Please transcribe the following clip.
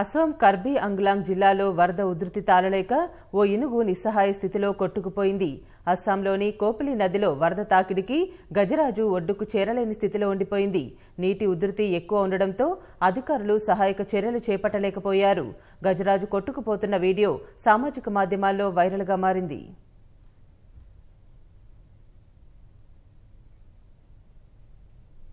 అసోం కర్బీ అంగ్లాంగ్ జిల్లాలో వరద ఉధృతి తాళలేక ఓ ఇనుగు నిస్సహాయ స్థితిలో కొట్టుకుపోయింది అస్సాంలోని కోపిలి నదిలో వరద తాకిడికి గజరాజు ఒడ్డుకు చేరలేని స్థితిలో ఉండిపోయింది నీటి ఉధృతి ఎక్కువ ఉండడంతో అధికారులు సహాయక చర్యలు చేపట్టలేకపోయారు గజరాజు కొట్టుకుపోతున్న వీడియో సామాజిక మాధ్యమాల్లో వైరల్గా మారింది